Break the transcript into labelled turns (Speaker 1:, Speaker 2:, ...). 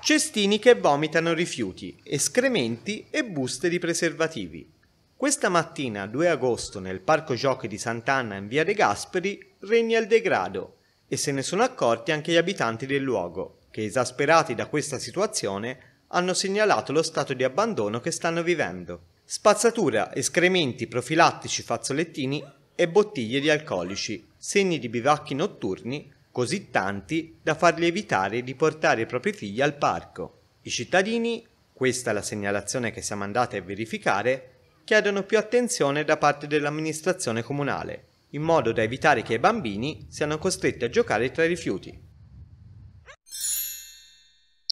Speaker 1: Cestini che vomitano rifiuti, escrementi e buste di preservativi. Questa mattina, 2 agosto, nel Parco Giochi di Sant'Anna in Via De Gasperi, regna il degrado e se ne sono accorti anche gli abitanti del luogo, che esasperati da questa situazione hanno segnalato lo stato di abbandono che stanno vivendo spazzatura, escrementi profilattici fazzolettini e bottiglie di alcolici, segni di bivacchi notturni così tanti da fargli evitare di portare i propri figli al parco. I cittadini, questa è la segnalazione che siamo andati a verificare, chiedono più attenzione da parte dell'amministrazione comunale, in modo da evitare che i bambini siano costretti a giocare tra i rifiuti.